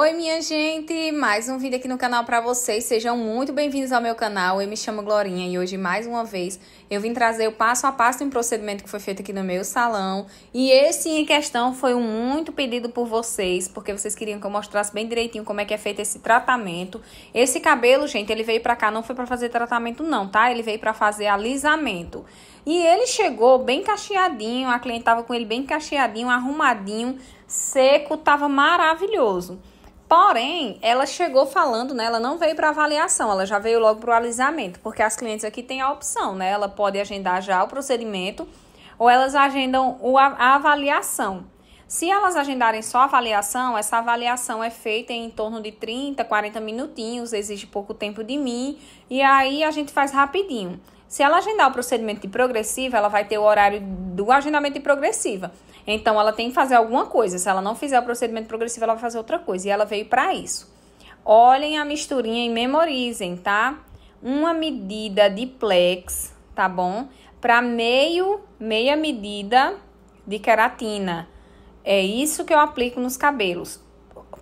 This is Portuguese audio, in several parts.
Oi, minha gente! Mais um vídeo aqui no canal para vocês. Sejam muito bem-vindos ao meu canal. Eu me chamo Glorinha e hoje, mais uma vez, eu vim trazer o passo a passo de um procedimento que foi feito aqui no meu salão. E esse em questão foi um muito pedido por vocês, porque vocês queriam que eu mostrasse bem direitinho como é que é feito esse tratamento. Esse cabelo, gente, ele veio para cá, não foi para fazer tratamento não, tá? Ele veio para fazer alisamento. E ele chegou bem cacheadinho, a cliente tava com ele bem cacheadinho, arrumadinho, seco, tava maravilhoso. Porém, ela chegou falando, né? Ela não veio para avaliação, ela já veio logo para o alisamento, porque as clientes aqui têm a opção, né? Ela pode agendar já o procedimento ou elas agendam o, a avaliação. Se elas agendarem só a avaliação, essa avaliação é feita em torno de 30, 40 minutinhos, exige pouco tempo de mim, e aí a gente faz rapidinho. Se ela agendar o procedimento de progressiva, ela vai ter o horário do agendamento de progressiva. Então, ela tem que fazer alguma coisa. Se ela não fizer o procedimento progressivo, ela vai fazer outra coisa. E ela veio para isso. Olhem a misturinha e memorizem, tá? Uma medida de plex, tá bom? Para meio, meia medida de queratina. É isso que eu aplico nos cabelos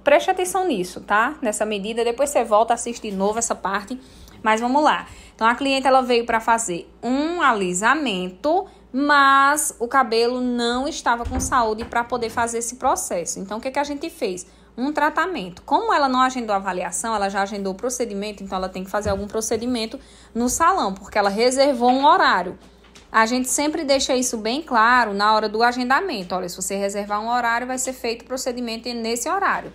preste atenção nisso, tá? Nessa medida, depois você volta, assiste de novo essa parte. Mas vamos lá. Então a cliente ela veio para fazer um alisamento, mas o cabelo não estava com saúde para poder fazer esse processo. Então o que, que a gente fez? Um tratamento. Como ela não agendou a avaliação, ela já agendou o procedimento, então ela tem que fazer algum procedimento no salão, porque ela reservou um horário. A gente sempre deixa isso bem claro na hora do agendamento. Olha, se você reservar um horário, vai ser feito o procedimento nesse horário.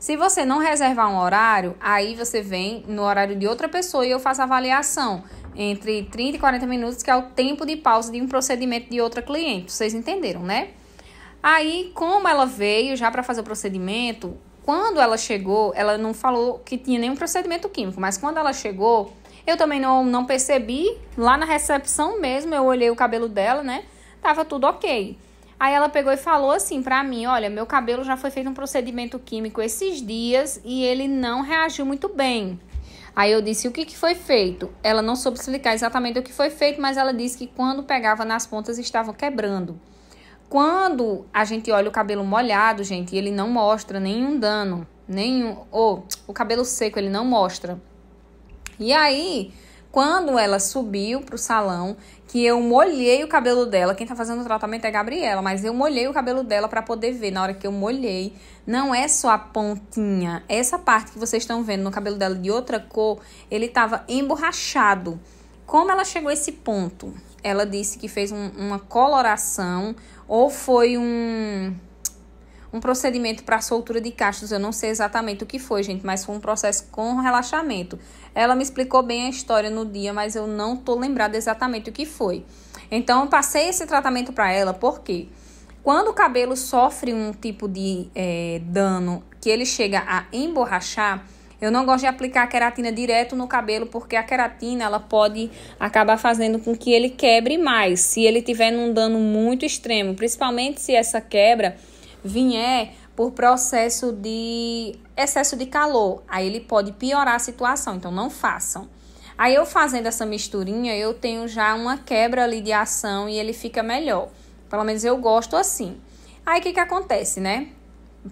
Se você não reservar um horário, aí você vem no horário de outra pessoa e eu faço a avaliação entre 30 e 40 minutos, que é o tempo de pausa de um procedimento de outra cliente. Vocês entenderam, né? Aí, como ela veio já para fazer o procedimento, quando ela chegou, ela não falou que tinha nenhum procedimento químico, mas quando ela chegou, eu também não, não percebi. Lá na recepção mesmo, eu olhei o cabelo dela, né? Tava tudo ok. Aí ela pegou e falou assim para mim: Olha, meu cabelo já foi feito um procedimento químico esses dias e ele não reagiu muito bem. Aí eu disse: O que, que foi feito? Ela não soube explicar exatamente o que foi feito, mas ela disse que quando pegava nas pontas estavam quebrando. Quando a gente olha o cabelo molhado, gente, ele não mostra nenhum dano, nenhum. Ou o cabelo seco ele não mostra. E aí, quando ela subiu para o salão que eu molhei o cabelo dela. Quem tá fazendo o tratamento é a Gabriela, mas eu molhei o cabelo dela para poder ver. Na hora que eu molhei, não é só a pontinha. Essa parte que vocês estão vendo no cabelo dela de outra cor, ele tava emborrachado. Como ela chegou a esse ponto? Ela disse que fez um, uma coloração ou foi um um procedimento para soltura de cachos. Eu não sei exatamente o que foi, gente, mas foi um processo com relaxamento. Ela me explicou bem a história no dia, mas eu não tô lembrada exatamente o que foi. Então, eu passei esse tratamento para ela, porque quando o cabelo sofre um tipo de é, dano que ele chega a emborrachar, eu não gosto de aplicar a queratina direto no cabelo, porque a queratina ela pode acabar fazendo com que ele quebre mais, se ele tiver num dano muito extremo, principalmente se essa quebra vier por processo de excesso de calor, aí ele pode piorar a situação, então não façam. Aí eu fazendo essa misturinha, eu tenho já uma quebra ali de ação e ele fica melhor. Pelo menos eu gosto assim. Aí o que, que acontece, né?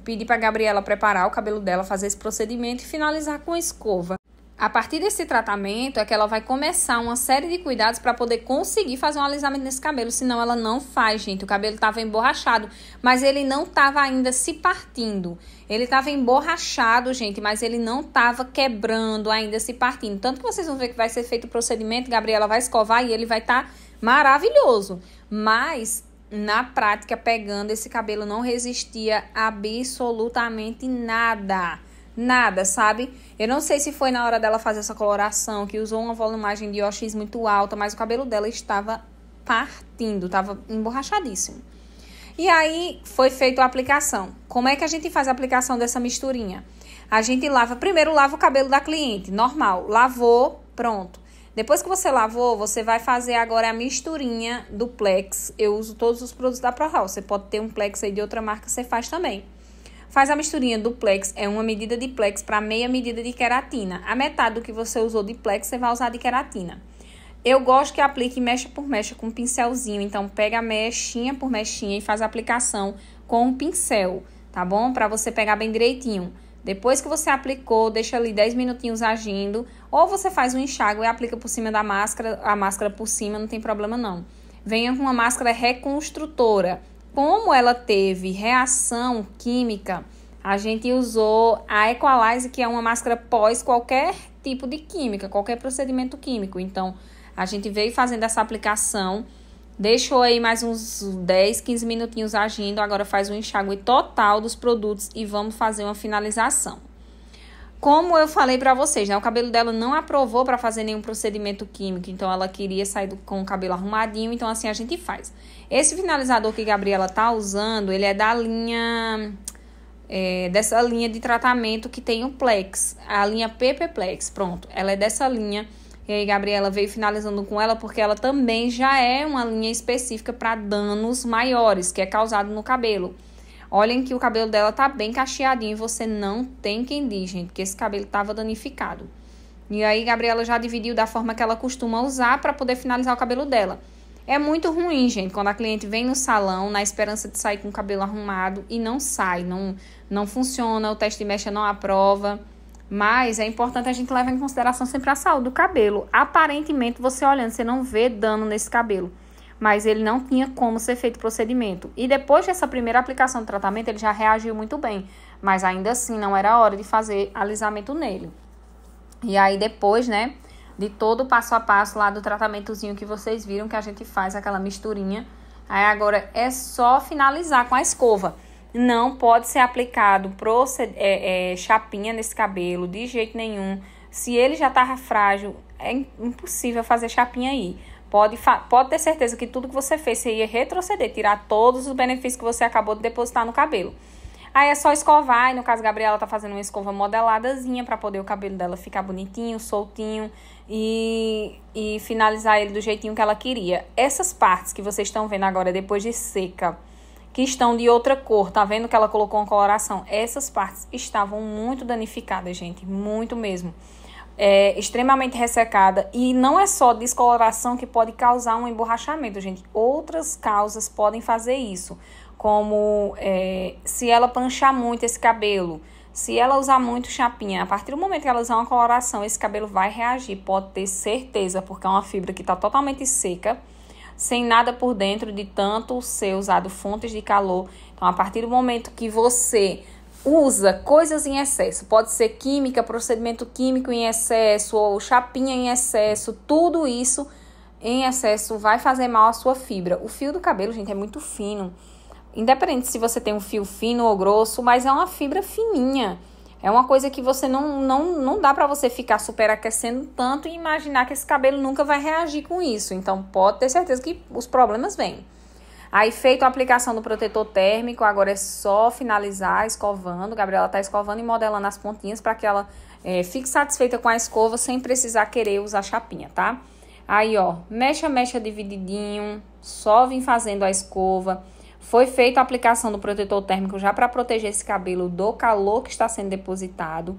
Pedi para Gabriela preparar o cabelo dela, fazer esse procedimento e finalizar com a escova. A partir desse tratamento é que ela vai começar uma série de cuidados para poder conseguir fazer um alisamento nesse cabelo, senão ela não faz, gente. O cabelo estava emborrachado, mas ele não estava ainda se partindo. Ele estava emborrachado, gente, mas ele não estava quebrando, ainda se partindo. Tanto que vocês vão ver que vai ser feito o procedimento, Gabriela vai escovar e ele vai estar tá maravilhoso. Mas na prática, pegando esse cabelo não resistia absolutamente nada. Nada, sabe? Eu não sei se foi na hora dela fazer essa coloração que usou uma volumagem de OX muito alta, mas o cabelo dela estava partindo, estava emborrachadíssimo. E aí foi feita a aplicação. Como é que a gente faz a aplicação dessa misturinha? A gente lava, primeiro lava o cabelo da cliente, normal. Lavou, pronto. Depois que você lavou, você vai fazer agora a misturinha do Plex. Eu uso todos os produtos da ProHouse. Você pode ter um Plex aí de outra marca, você faz também. Faz a misturinha do plex, é uma medida de plex para meia medida de queratina. A metade do que você usou de plex, você vai usar de queratina. Eu gosto que aplique mecha por mecha com um pincelzinho, então pega mechinha por mechinha e faz a aplicação com um pincel, tá bom? Para você pegar bem direitinho. Depois que você aplicou, deixa ali 10 minutinhos agindo, ou você faz um enxágue e aplica por cima da máscara, a máscara por cima, não tem problema não. Venha com uma máscara reconstrutora, como ela teve reação química, a gente usou a Equalize, que é uma máscara pós qualquer tipo de química, qualquer procedimento químico. Então, a gente veio fazendo essa aplicação, deixou aí mais uns 10, 15 minutinhos agindo, agora faz um enxágue total dos produtos e vamos fazer uma finalização como eu falei para vocês, né? O cabelo dela não aprovou para fazer nenhum procedimento químico, então ela queria sair do, com o cabelo arrumadinho, então assim a gente faz. Esse finalizador que a Gabriela tá usando, ele é da linha é, dessa linha de tratamento que tem o Plex, a linha PP Plex, pronto. Ela é dessa linha. E aí, Gabriela veio finalizando com ela porque ela também já é uma linha específica para danos maiores que é causado no cabelo. Olhem que o cabelo dela tá bem cacheadinho e você não tem quem diz, gente, porque esse cabelo tava danificado. E aí Gabriela já dividiu da forma que ela costuma usar para poder finalizar o cabelo dela. É muito ruim, gente, quando a cliente vem no salão na esperança de sair com o cabelo arrumado e não sai, não não funciona, o teste de mecha não aprova. Mas é importante a gente levar em consideração sempre a saúde do cabelo. Aparentemente, você olhando, você não vê dano nesse cabelo mas ele não tinha como ser feito procedimento. E depois dessa primeira aplicação do tratamento, ele já reagiu muito bem, mas ainda assim não era hora de fazer alisamento nele. E aí depois, né, de todo o passo a passo lá do tratamentozinho que vocês viram que a gente faz aquela misturinha, aí agora é só finalizar com a escova. Não pode ser aplicado é, é, chapinha nesse cabelo de jeito nenhum. Se ele já tava frágil, é impossível fazer chapinha aí. Pode, pode ter certeza que tudo que você fez você ia retroceder, tirar todos os benefícios que você acabou de depositar no cabelo. Aí é só escovar, e no caso a Gabriela tá fazendo uma escova modeladazinha para poder o cabelo dela ficar bonitinho, soltinho e, e finalizar ele do jeitinho que ela queria. Essas partes que vocês estão vendo agora depois de seca, que estão de outra cor, tá vendo que ela colocou uma coloração? Essas partes estavam muito danificadas, gente, muito mesmo é, extremamente ressecada. E não é só descoloração que pode causar um emborrachamento, gente. Outras causas podem fazer isso, como é, se ela panchar muito esse cabelo, se ela usar muito chapinha. A partir do momento que ela usar uma coloração, esse cabelo vai reagir, pode ter certeza, porque é uma fibra que está totalmente seca. Sem nada por dentro de tanto ser usado fontes de calor. Então, a partir do momento que você usa coisas em excesso. Pode ser química, procedimento químico em excesso ou chapinha em excesso. Tudo isso em excesso vai fazer mal à sua fibra. O fio do cabelo, gente, é muito fino. Independente se você tem um fio fino ou grosso, mas é uma fibra fininha. É uma coisa que você não não, não dá para você ficar superaquecendo tanto e imaginar que esse cabelo nunca vai reagir com isso. Então pode ter certeza que os problemas vêm. Aí, feito a aplicação do protetor térmico, agora é só finalizar escovando. Gabriela tá escovando e modelando as pontinhas para que ela é, fique satisfeita com a escova sem precisar querer usar chapinha, tá? Aí, ó, mecha, mecha divididinho, só vim fazendo a escova. Foi feita a aplicação do protetor térmico já para proteger esse cabelo do calor que está sendo depositado.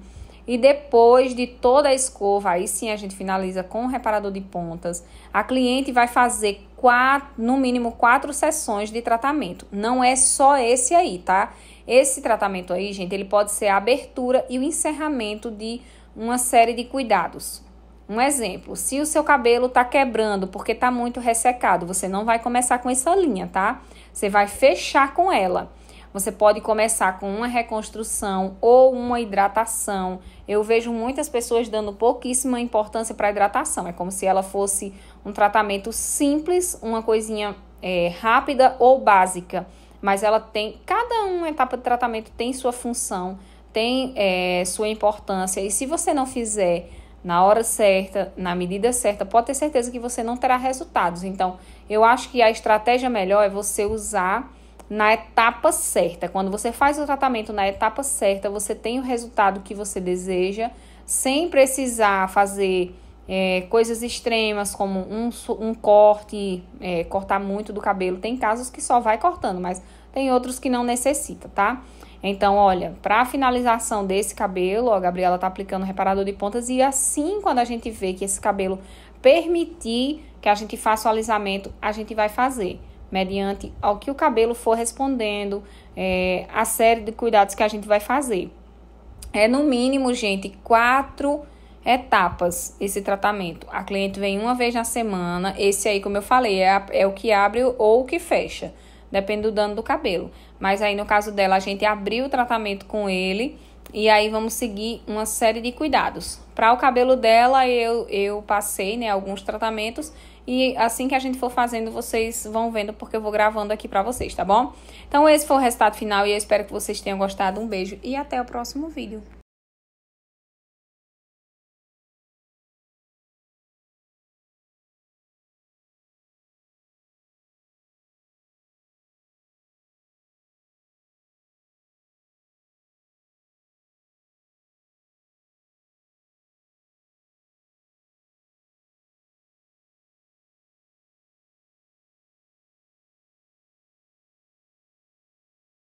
E depois de toda a escova, aí sim a gente finaliza com o reparador de pontas. A cliente vai fazer quatro, no mínimo quatro sessões de tratamento. Não é só esse aí, tá? Esse tratamento aí, gente, ele pode ser a abertura e o encerramento de uma série de cuidados. Um exemplo, se o seu cabelo tá quebrando porque tá muito ressecado, você não vai começar com essa linha, tá? Você vai fechar com ela. Você pode começar com uma reconstrução ou uma hidratação. Eu vejo muitas pessoas dando pouquíssima importância para a hidratação. É como se ela fosse um tratamento simples, uma coisinha é, rápida ou básica. Mas ela tem. Cada uma etapa de tratamento tem sua função, tem é, sua importância. E se você não fizer na hora certa, na medida certa, pode ter certeza que você não terá resultados. Então, eu acho que a estratégia melhor é você usar na etapa certa. Quando você faz o tratamento na etapa certa, você tem o resultado que você deseja, sem precisar fazer é, coisas extremas, como um, um corte, é, cortar muito do cabelo. Tem casos que só vai cortando, mas tem outros que não necessita, tá? Então, olha, para a finalização desse cabelo, ó, a Gabriela tá aplicando reparador de pontas e assim quando a gente vê que esse cabelo permitir que a gente faça o alisamento, a gente vai fazer mediante ao que o cabelo for respondendo, é, a série de cuidados que a gente vai fazer. É no mínimo, gente, quatro etapas esse tratamento. A cliente vem uma vez na semana, esse aí, como eu falei, é, a, é o que abre ou o que fecha, depende do dano do cabelo. Mas aí, no caso dela, a gente abriu o tratamento com ele e aí vamos seguir uma série de cuidados. Para o cabelo dela, eu, eu passei né, alguns tratamentos. E assim que a gente for fazendo, vocês vão vendo, porque eu vou gravando aqui para vocês, tá bom? Então, esse foi o resultado final e eu espero que vocês tenham gostado. Um beijo e até o próximo vídeo.